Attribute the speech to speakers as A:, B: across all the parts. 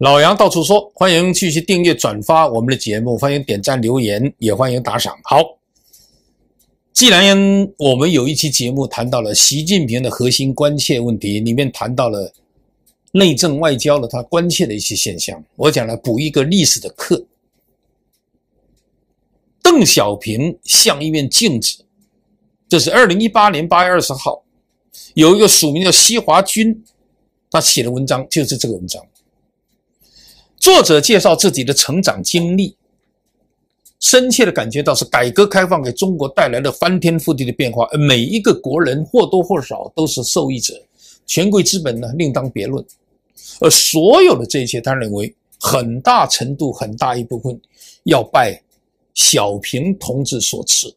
A: 老杨到处说，欢迎继续订阅转发我们的节目，欢迎点赞留言，也欢迎打赏。好，既然我们有一期节目谈到了习近平的核心关切问题，里面谈到了内政外交的他关切的一些现象，我讲了补一个历史的课。邓小平像一面镜子，这是二零一八年八月二十号有一个署名叫西华军，他写的文章就是这个文章。作者介绍自己的成长经历，深切的感觉到是改革开放给中国带来了翻天覆地的变化，而每一个国人或多或少都是受益者，权贵资本呢另当别论，而所有的这一切，他认为很大程度很大一部分要拜小平同志所赐。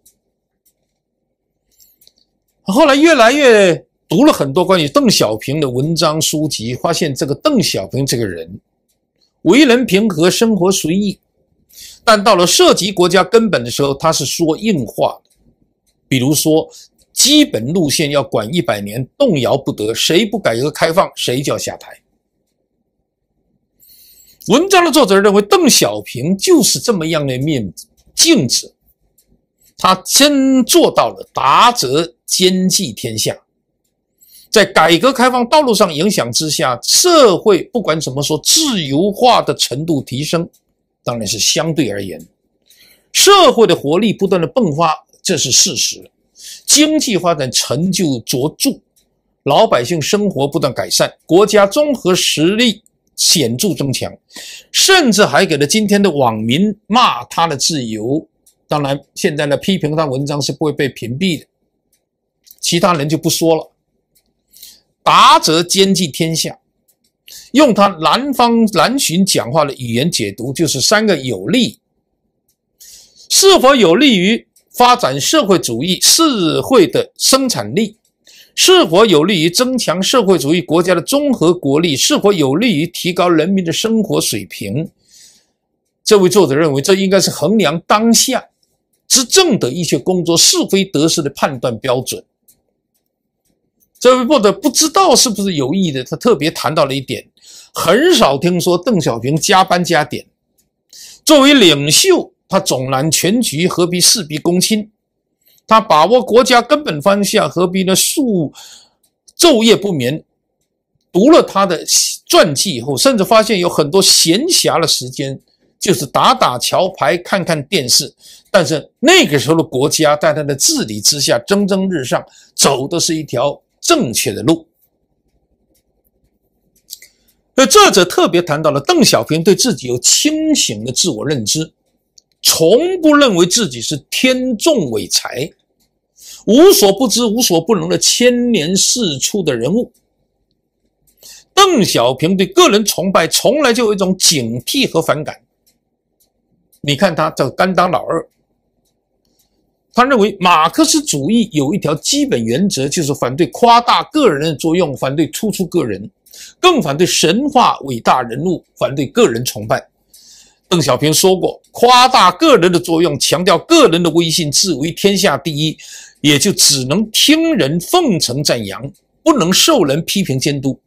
A: 后来越来越读了很多关于邓小平的文章书籍，发现这个邓小平这个人。为人平和，生活随意，但到了涉及国家根本的时候，他是说硬话。比如说，基本路线要管一百年，动摇不得。谁不改革开放，谁就要下台。文章的作者认为，邓小平就是这么样的面镜子，他真做到了达则兼济天下。在改革开放道路上影响之下，社会不管怎么说，自由化的程度提升，当然是相对而言，社会的活力不断的迸发，这是事实。经济发展成就卓著，老百姓生活不断改善，国家综合实力显著增强，甚至还给了今天的网民骂他的自由。当然，现在的批评他文章是不会被屏蔽的，其他人就不说了。达则兼济天下，用他南方南巡讲话的语言解读，就是三个有利：是否有利于发展社会主义社会的生产力，是否有利于增强社会主义国家的综合国力，是否有利于提高人民的生活水平。这位作者认为，这应该是衡量当下执政的一些工作是非得失的判断标准。这位作者不知道是不是有意的，他特别谈到了一点，很少听说邓小平加班加点。作为领袖，他总揽全局，何必事必躬亲？他把握国家根本方向，何必呢？数昼夜不眠。读了他的传记以后，甚至发现有很多闲暇的时间，就是打打桥牌、看看电视。但是那个时候的国家，在他的治理之下蒸蒸日上，走的是一条。正确的路。那作者特别谈到了邓小平对自己有清醒的自我认知，从不认为自己是天纵伟才、无所不知、无所不能的千年事出的人物。邓小平对个人崇拜从来就有一种警惕和反感。你看他叫甘当老二。他认为马克思主义有一条基本原则，就是反对夸大个人的作用，反对突出个人，更反对神话伟大人物，反对个人崇拜。邓小平说过：“夸大个人的作用，强调个人的威信，自为天下第一，也就只能听人奉承赞扬，不能受人批评监督。”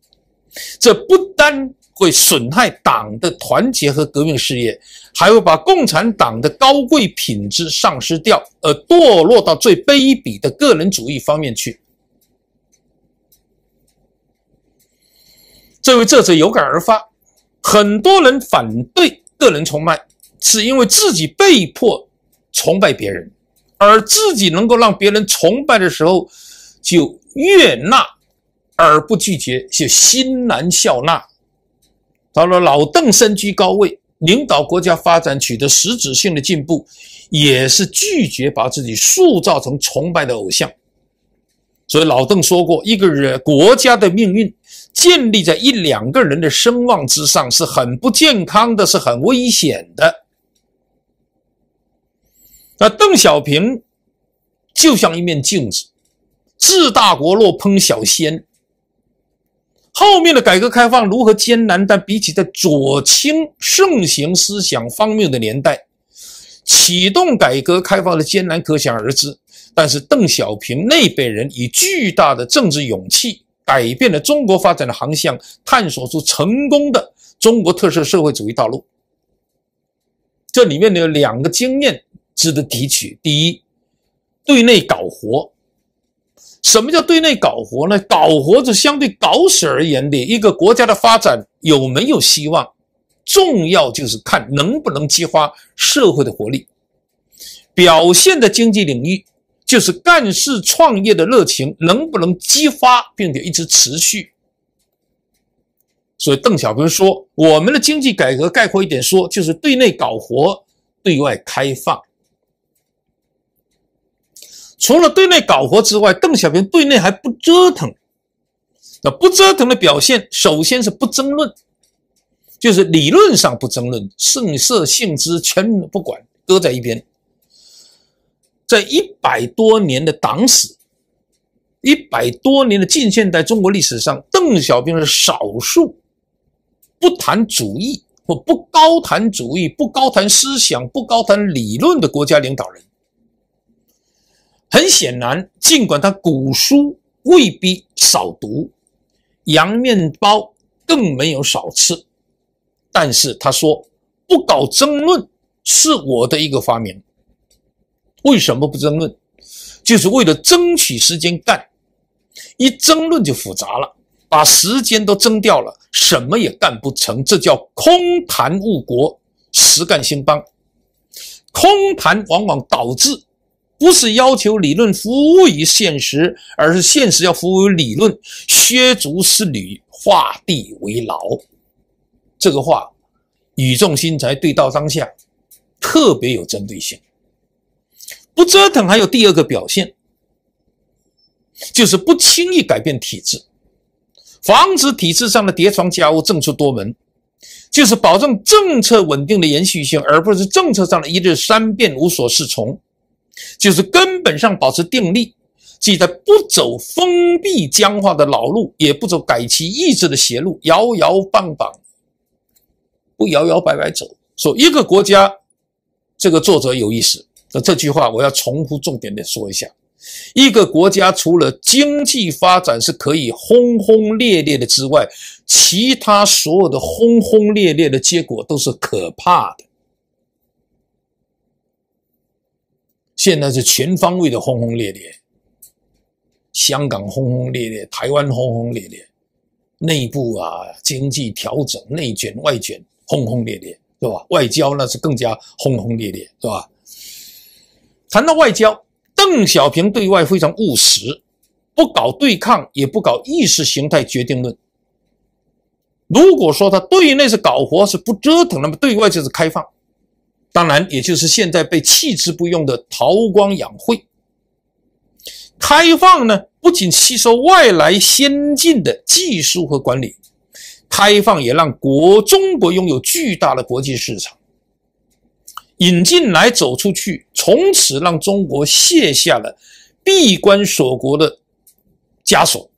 A: 这不单。会损害党的团结和革命事业，还会把共产党的高贵品质丧失掉，而堕落到最卑鄙的个人主义方面去。这位作者有感而发，很多人反对个人崇拜，是因为自己被迫崇拜别人，而自己能够让别人崇拜的时候，就悦纳而不拒绝，就欣然笑纳。到了老邓身居高位，领导国家发展取得实质性的进步，也是拒绝把自己塑造成崇拜的偶像。所以老邓说过，一个人国家的命运建立在一两个人的声望之上是很不健康的，是很危险的。那邓小平就像一面镜子，自大国若烹小鲜。后面的改革开放如何艰难？但比起在左倾盛行、思想方面的年代，启动改革开放的艰难可想而知。但是邓小平，那辈人，以巨大的政治勇气，改变了中国发展的航向，探索出成功的中国特色社会主义道路。这里面呢有两个经验值得提取：第一，对内搞活。什么叫对内搞活呢？搞活是相对搞死而言的。一个国家的发展有没有希望，重要就是看能不能激发社会的活力。表现的经济领域就是干事创业的热情能不能激发，并且一直持续。所以邓小平说，我们的经济改革概括一点说，就是对内搞活，对外开放。除了对内搞活之外，邓小平对内还不折腾。那不折腾的表现，首先是不争论，就是理论上不争论，圣色性之全不管，搁在一边。在一百多年的党史，一百多年的近现代中国历史上，邓小平是少数不谈主义或不高谈主义、不高谈思想、不高谈理论的国家领导人。很显然，尽管他古书未必少读，洋面包更没有少吃，但是他说不搞争论是我的一个发明。为什么不争论？就是为了争取时间干，一争论就复杂了，把时间都争掉了，什么也干不成。这叫空谈误国，实干兴邦。空谈往往导致。不是要求理论服务于现实，而是现实要服务于理论。削足适履，画地为牢，这个话语重心才对到当下，特别有针对性。不折腾还有第二个表现，就是不轻易改变体制，防止体制上的叠床加屋、政出多门，就是保证政策稳定的延续性，而不是政策上的一日三变、无所适从。就是根本上保持定力，得不走封闭僵化的老路，也不走改其意志的邪路，摇摇晃晃，不摇摇摆摆走。说一个国家，这个作者有意思那这句话，我要重复重点的说一下：一个国家除了经济发展是可以轰轰烈烈的之外，其他所有的轰轰烈烈的结果都是可怕的。现在是全方位的轰轰烈烈，香港轰轰烈烈，台湾轰轰烈烈，内部啊经济调整内卷外卷轰轰烈烈，对吧？外交那是更加轰轰烈烈，是吧？谈到外交，邓小平对外非常务实，不搞对抗，也不搞意识形态决定论。如果说他对内是搞活是不折腾，那么对外就是开放。当然，也就是现在被弃之不用的韬光养晦。开放呢，不仅吸收外来先进的技术和管理，开放也让国中国拥有巨大的国际市场。引进来，走出去，从此让中国卸下了闭关锁国的枷锁，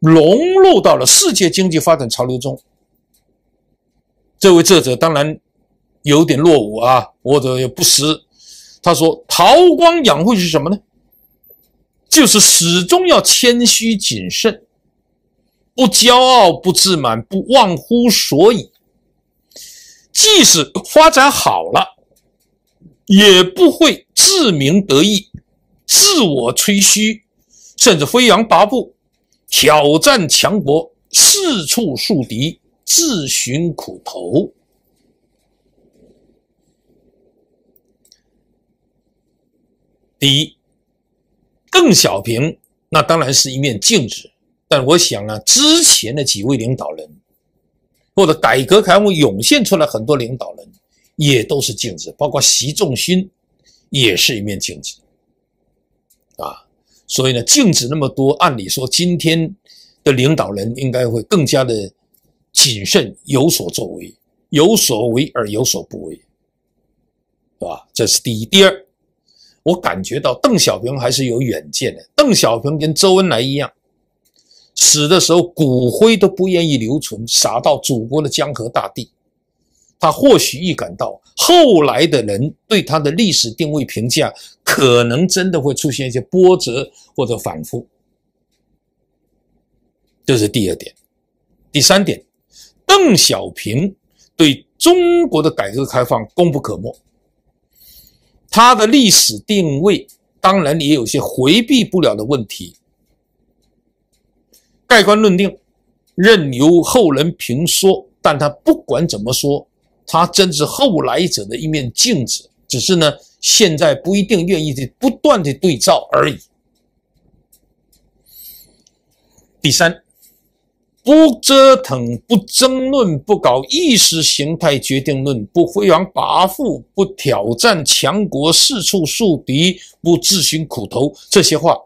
A: 融入到了世界经济发展潮流中。这位作者当然。有点落伍啊，或者也不识。他说：“韬光养晦是什么呢？就是始终要谦虚谨慎，不骄傲，不自满，不忘乎所以。即使发展好了，也不会自鸣得意、自我吹嘘，甚至飞扬跋扈，挑战强国，四处树敌，自寻苦头。”第一，邓小平那当然是一面镜子，但我想呢，之前的几位领导人，或者改革开放涌现出来很多领导人，也都是镜子，包括习仲勋，也是一面镜子，啊，所以呢，镜子那么多，按理说今天的领导人应该会更加的谨慎，有所作为，有所为而有所不为，是吧？这是第一，第二。我感觉到邓小平还是有远见的。邓小平跟周恩来一样，死的时候骨灰都不愿意留存，撒到祖国的江河大地。他或许预感到后来的人对他的历史定位评价，可能真的会出现一些波折或者反复。这是第二点。第三点，邓小平对中国的改革开放功不可没。它的历史定位，当然也有些回避不了的问题。盖棺论定，任由后人评说。但他不管怎么说，他真是后来者的一面镜子。只是呢，现在不一定愿意去不断的对照而已。第三。不折腾，不争论，不搞意识形态决定论，不飞扬跋扈，不挑战强国，四处树敌，不自寻苦头，这些话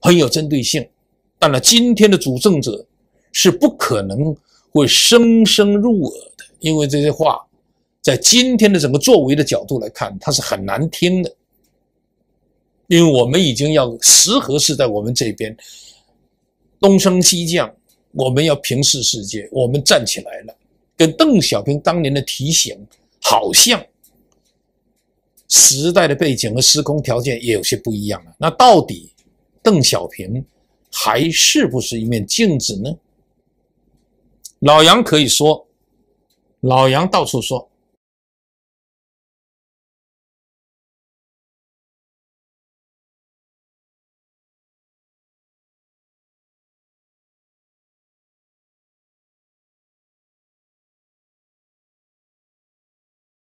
A: 很有针对性。当然，今天的主政者是不可能会声声入耳的，因为这些话在今天的整个作为的角度来看，它是很难听的，因为我们已经要时和是在我们这边。东升西降，我们要平视世界，我们站起来了，跟邓小平当年的提醒好像，时代的背景和时空条件也有些不一样了。那到底邓小平还是不是一面镜子呢？老杨可以说，老杨到处说。